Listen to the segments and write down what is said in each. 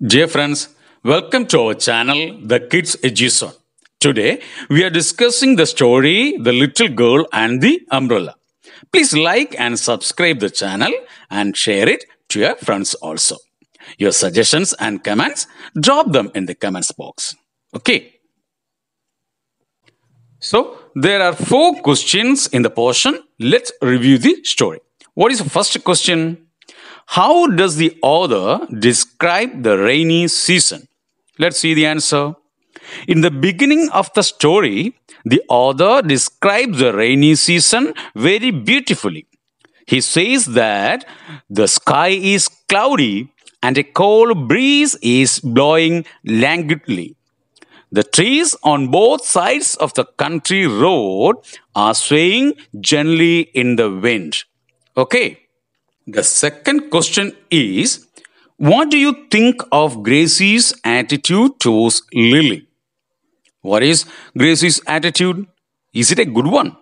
Dear friends, welcome to our channel, The Kids Edison. Today, we are discussing the story, The Little Girl and the Umbrella. Please like and subscribe the channel and share it to your friends also. Your suggestions and comments, drop them in the comments box. Okay. So, there are four questions in the portion. Let's review the story. What is the first question? How does the author describe the rainy season? Let's see the answer. In the beginning of the story, the author describes the rainy season very beautifully. He says that the sky is cloudy and a cold breeze is blowing languidly. The trees on both sides of the country road are swaying gently in the wind. Okay. The second question is What do you think of Gracie's attitude towards Lily? What is Gracie's attitude? Is it a good one?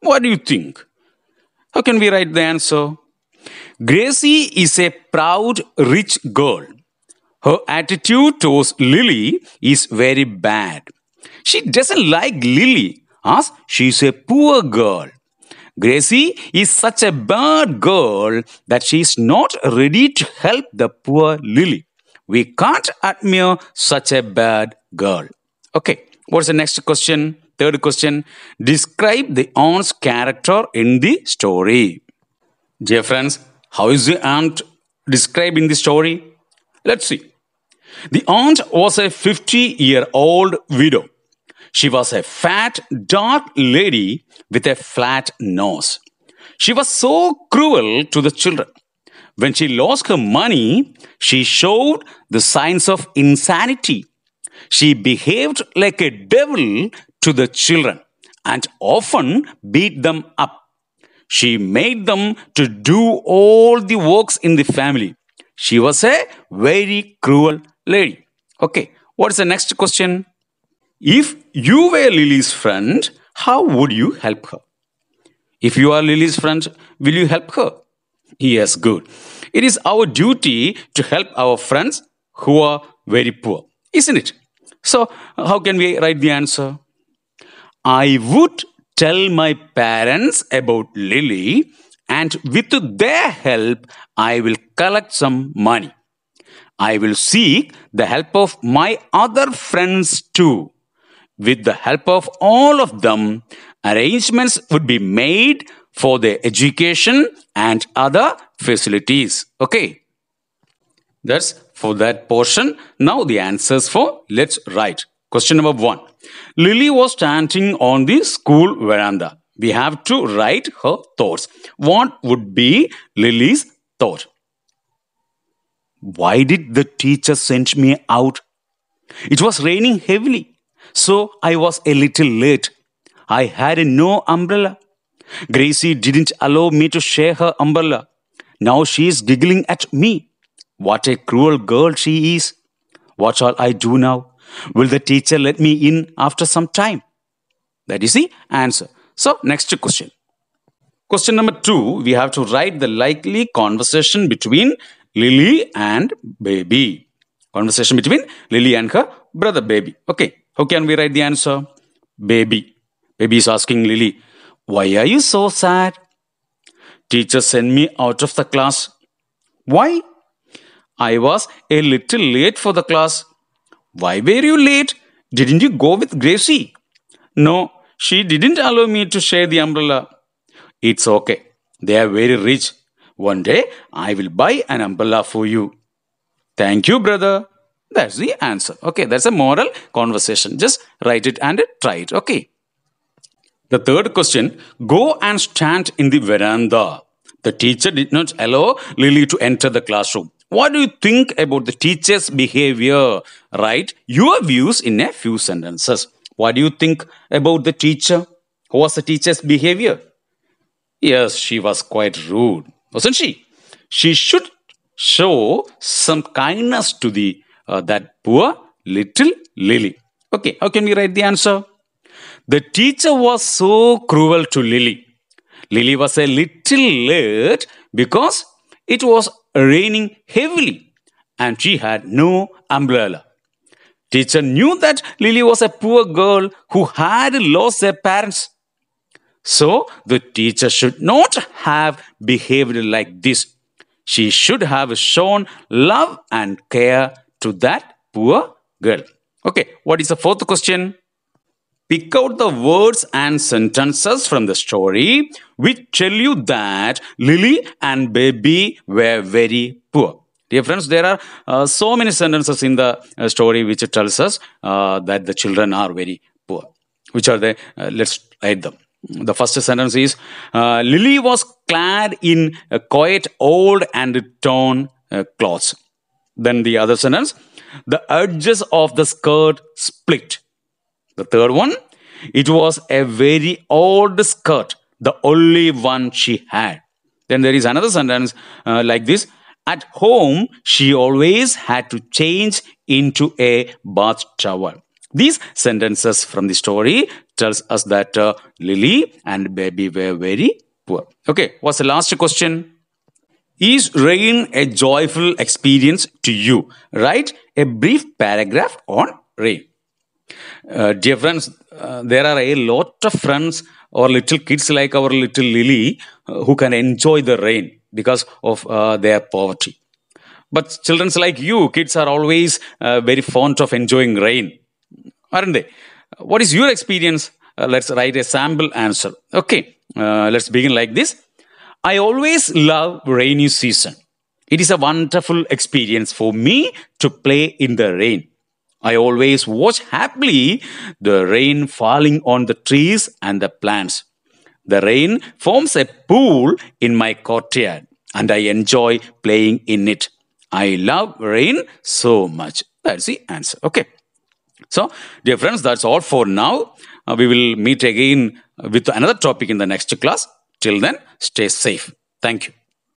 What do you think? How can we write the answer? Gracie is a proud, rich girl. Her attitude towards Lily is very bad. She doesn't like Lily as she is a poor girl. Gracie is such a bad girl that she is not ready to help the poor Lily. We can't admire such a bad girl. Okay, what's the next question? Third question Describe the aunt's character in the story. Dear friends, how is the aunt described in the story? Let's see. The aunt was a 50 year old widow she was a fat, dark lady with a flat nose. She was so cruel to the children. When she lost her money, she showed the signs of insanity. She behaved like a devil to the children and often beat them up. She made them to do all the works in the family. She was a very cruel lady. Okay, what's the next question? If you were Lily's friend, how would you help her? If you are Lily's friend, will you help her? Yes, good. It is our duty to help our friends who are very poor, isn't it? So, how can we write the answer? I would tell my parents about Lily, and with their help, I will collect some money. I will seek the help of my other friends too with the help of all of them, arrangements would be made for their education and other facilities. Okay. That's for that portion. Now the answers for let's write. Question number one. Lily was standing on the school veranda. We have to write her thoughts. What would be Lily's thought? Why did the teacher send me out? It was raining heavily. So I was a little late. I had no umbrella. Gracie didn't allow me to share her umbrella. Now she is giggling at me. What a cruel girl she is. What shall I do now? Will the teacher let me in after some time? That is the answer. So, next question. Question number two we have to write the likely conversation between Lily and baby. Conversation between Lily and her brother baby. Okay. How can we write the answer? Baby. Baby is asking Lily, Why are you so sad? Teacher sent me out of the class. Why? I was a little late for the class. Why were you late? Didn't you go with Gracie? No, she didn't allow me to share the umbrella. It's okay. They are very rich. One day I will buy an umbrella for you. Thank you, brother. That's the answer. Okay, that's a moral conversation. Just write it and try it. Okay. The third question go and stand in the veranda. The teacher did not allow Lily to enter the classroom. What do you think about the teacher's behavior? Write your views in a few sentences. What do you think about the teacher? What was the teacher's behavior? Yes, she was quite rude, wasn't she? She should show some kindness to the uh, that poor little Lily. Okay, how can we write the answer? The teacher was so cruel to Lily. Lily was a little late because it was raining heavily and she had no umbrella. Teacher knew that Lily was a poor girl who had lost her parents. So the teacher should not have behaved like this. She should have shown love and care to that poor girl. Okay, what is the fourth question? Pick out the words and sentences from the story which tell you that Lily and baby were very poor. Dear friends, there are uh, so many sentences in the uh, story which tells us uh, that the children are very poor. Which are they? Uh, let's write them. The first sentence is uh, Lily was clad in a quiet, old, and torn uh, clothes than the other sentence. The edges of the skirt split. The third one, it was a very old skirt, the only one she had. Then there is another sentence uh, like this. At home, she always had to change into a bath towel. These sentences from the story tells us that uh, Lily and baby were very poor. Okay, what's the last question? Is rain a joyful experience to you? Write a brief paragraph on rain. Uh, dear friends, uh, there are a lot of friends or little kids like our little Lily uh, who can enjoy the rain because of uh, their poverty. But children like you, kids are always uh, very fond of enjoying rain, aren't they? What is your experience? Uh, let's write a sample answer. Okay, let's begin like this. I always love rainy season. It is a wonderful experience for me to play in the rain. I always watch happily the rain falling on the trees and the plants. The rain forms a pool in my courtyard and I enjoy playing in it. I love rain so much. That's the answer. Okay. So, dear friends, that's all for now. Uh, we will meet again with another topic in the next class. Till then, Stay safe. Thank you.